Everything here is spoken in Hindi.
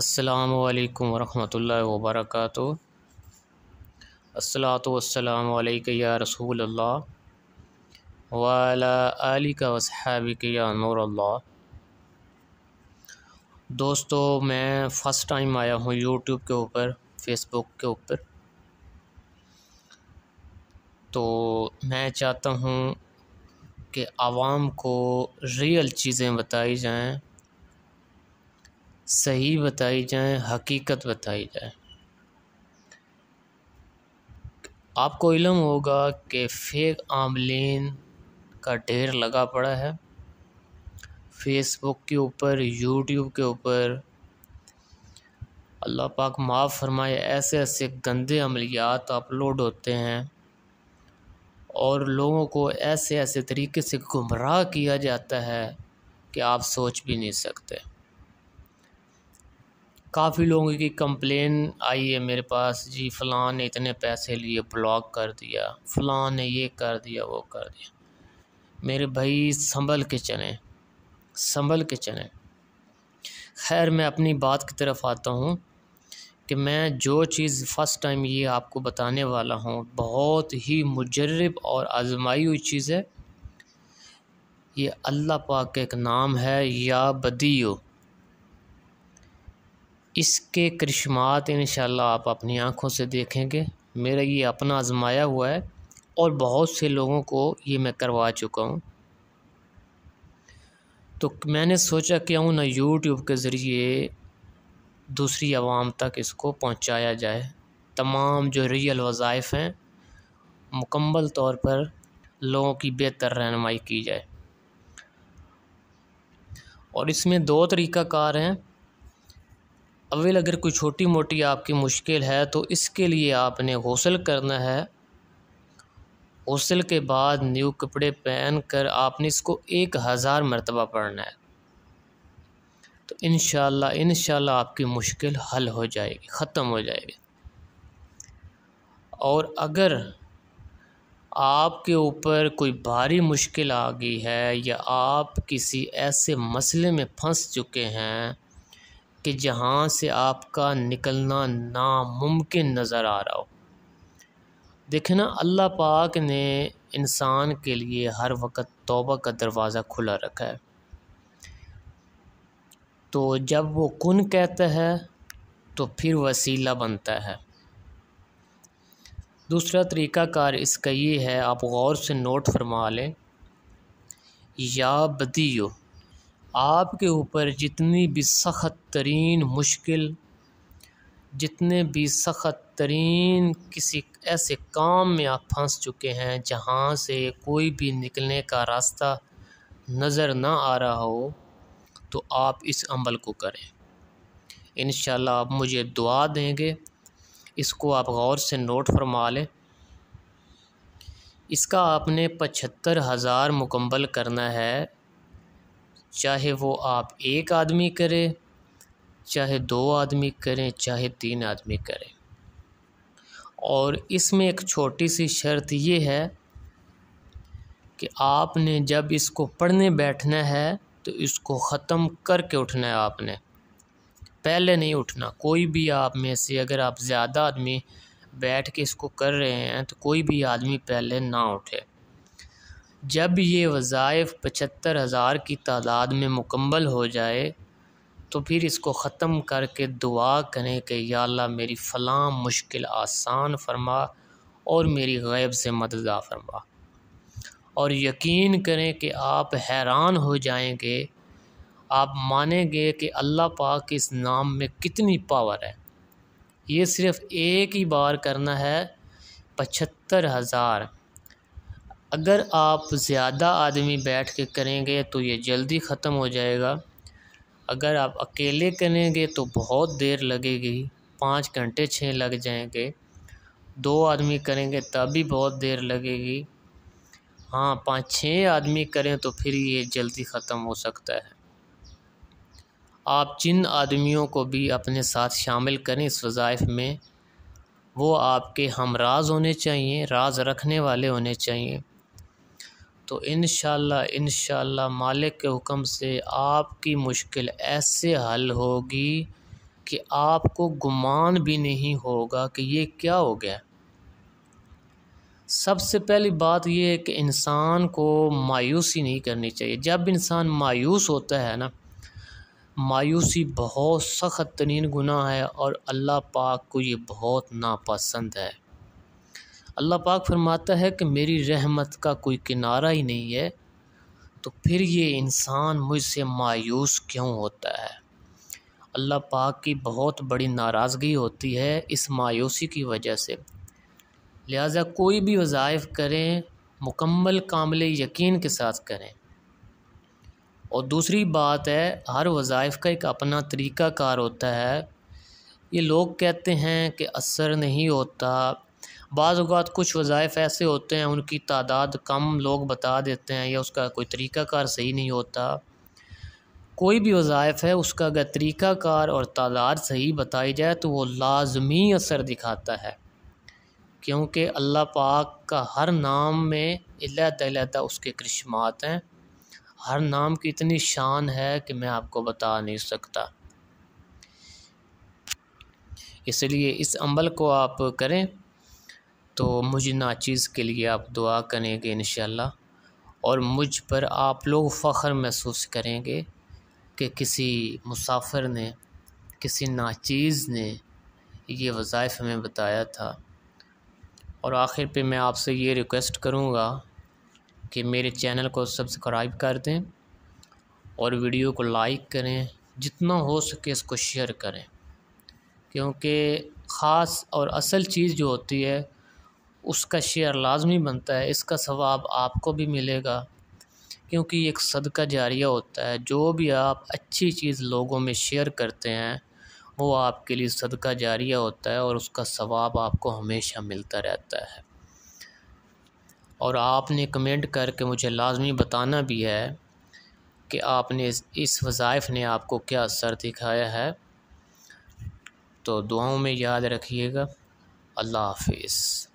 अल्लाम वरहमल वबरक असलातम या रसूल वाला अली का वसहाबिक या नूर दोस्तों मैं फ़र्स्ट टाइम आया हूँ यूट्यूब के ऊपर फेसबुक के ऊपर तो मैं चाहता हूँ कि आवाम को रियल चीज़ें बताई जाएँ सही बताई जाए हकीकत बताई जाए आपको इलम होगा कि फेक आमलिन का ढेर लगा पड़ा है फेसबुक के ऊपर यूट्यूब के ऊपर अल्लाह पाक माफ़ फरमाए ऐसे ऐसे गंदे अमलियात अपलोड होते हैं और लोगों को ऐसे ऐसे तरीके से गुमराह किया जाता है कि आप सोच भी नहीं सकते काफ़ी लोगों की कंप्लेन आई है मेरे पास जी फलां ने इतने पैसे लिए ब्लॉक कर दिया फ़लां ने ये कर दिया वो कर दिया मेरे भाई संभल के चलें संभल के चलें खैर मैं अपनी बात की तरफ आता हूँ कि मैं जो चीज़ फ़र्स्ट टाइम ये आपको बताने वाला हूँ बहुत ही मुजरब और आजमाई हुई चीज़ है ये अल्लाह पाक का एक नाम है या बदियो इसके करिश्मात इन आप अपनी आँखों से देखेंगे मेरा ये अपना आजमाया हुआ है और बहुत से लोगों को ये मैं करवा चुका हूँ तो मैंने सोचा क्यों ना यूट्यूब के ज़रिए दूसरी आवाम तक इसको पहुँचाया जाए तमाम जो रियल वज़ाइफ हैं मुकम्मल तौर पर लोगों की बेहतर रहनमाई की जाए और इसमें दो तरीक़ाकार हैं अवल अगर कोई छोटी मोटी आपकी मुश्किल है तो इसके लिए आपने गौसल करना है हौसल के बाद न्यू कपड़े पहन कर आपने इसको एक हज़ार मरतबा पढ़ना है तो इन शाला आपकी मुश्किल हल हो जाएगी ख़त्म हो जाएगी और अगर आपके ऊपर कोई भारी मुश्किल आ गई है या आप किसी ऐसे मसले में फंस चुके हैं कि जहाँ से आपका निकलना नामुमकिन नज़र आ रहा हो देखे ना अल्लाह पाक ने इंसान के लिए हर वक्त तोबा का दरवाज़ा खुला रखा है तो जब वो कुन कहता है तो फिर वसीला बनता है दूसरा तरीक़ाकार इसका ये है आप गौर से नोट फरमा लें या बदियो आपके ऊपर जितनी भी सख्त तरीन मुश्किल जितने भी सख्त तरीन किसी ऐसे काम में आप फंस चुके हैं जहाँ से कोई भी निकलने का रास्ता नज़र ना आ रहा हो तो आप इस अमल को करें इन आप मुझे दुआ देंगे इसको आप गौर से नोट फरमा लें इसका आपने पचहत्तर हज़ार मुकम्मल करना है चाहे वो आप एक आदमी करें चाहे दो आदमी करें चाहे तीन आदमी करें और इसमें एक छोटी सी शर्त ये है कि आपने जब इसको पढ़ने बैठना है तो इसको ख़त्म करके उठना है आपने पहले नहीं उठना कोई भी आप में से अगर आप ज़्यादा आदमी बैठ के इसको कर रहे हैं तो कोई भी आदमी पहले ना उठे जब ये वज़ाइफ पचहत्तर हज़ार की तादाद में मुकम्मल हो जाए तो फिर इसको ख़त्म करके दुआ करें कि या अल्लाह मेरी फ़लाँ मुश्किल आसान फरमा और मेरी गैब से मददा फरमा और यकीन करें कि आप हैरान हो जाएंगे आप मानेंगे कि अल्लाह पाक इस नाम में कितनी पावर है ये सिर्फ़ एक ही बार करना है पचहत्तर हज़ार अगर आप ज़्यादा आदमी बैठ के करेंगे तो ये जल्दी ख़त्म हो जाएगा अगर आप अकेले करेंगे तो बहुत देर लगेगी पाँच घंटे छः लग जाएंगे दो आदमी करेंगे तब भी बहुत देर लगेगी हाँ पाँच छः आदमी करें तो फिर ये जल्दी ख़त्म हो सकता है आप जिन आदमियों को भी अपने साथ शामिल करें इस वज़ाइफ में वो आपके हमराज होने चाहिए राज रखने वाले होने चाहिए तो इन इन मालिक के हुक्म से आपकी मुश्किल ऐसे हल होगी कि आपको गुमान भी नहीं होगा कि ये क्या हो गया सबसे पहली बात ये है कि इंसान को मायूसी नहीं करनी चाहिए जब इंसान मायूस होता है ना मायूसी बहुत सख्त तरीन गुनाह है और अल्लाह पाक को ये बहुत नापसंद है अल्लाह पाक फरमाता है कि मेरी रहमत का कोई किनारा ही नहीं है तो फिर ये इंसान मुझसे मायूस क्यों होता है अल्लाह पाक की बहुत बड़ी नाराज़गी होती है इस मायूसी की वजह से लिहाजा कोई भी वज़ाइफ करें मुकम्मल कामल यकीन के साथ करें और दूसरी बात है हर वज़ाइफ का एक अपना तरीक़ाकार होता है ये लोग कहते हैं कि असर नहीं होता बाज़ात कुछ वज़ायफ़ ऐसे होते हैं उनकी तादाद कम लोग बता देते हैं या उसका कोई तरीक़ाकार सही नहीं होता कोई भी वज़ायफ़ है उसका अगर तरीक़ाकार और तादाद सही बताई जाए तो वो लाजमी असर दिखाता है क्योंकि अल्लाह पाक का हर नाम में अलहदादा उसके करिश्मात हैं हर नाम की इतनी शान है कि मैं आपको बता नहीं सकता इसलिए इस अमल को आप करें तो मुझे नाचीज़ के लिए आप दुआ करेंगे इन और मुझ पर आप लोग फ़ख्र महसूस करेंगे कि किसी मुसाफिर ने किसी नाचीज़ ने ये वज़ाइफ हमें बताया था और आखिर पे मैं आपसे ये रिक्वेस्ट करूँगा कि मेरे चैनल को सब्सक्राइब कर दें और वीडियो को लाइक करें जितना हो सके इसको शेयर करें क्योंकि ख़ास और असल चीज़ जो होती है उसका शेयर लाजमी बनता है इसका सवाब आपको भी मिलेगा क्योंकि एक सदका जारिया होता है जो भी आप अच्छी चीज़ लोगों में शेयर करते हैं वो आपके लिए सदका जारिया होता है और उसका सवाब आपको हमेशा मिलता रहता है और आपने कमेंट करके मुझे लाजमी बताना भी है कि आपने इस, वज़ाइफ ने आपको क्या असर दिखाया है तो दुआओं में याद रखिएगा अल्लाह हाफिज़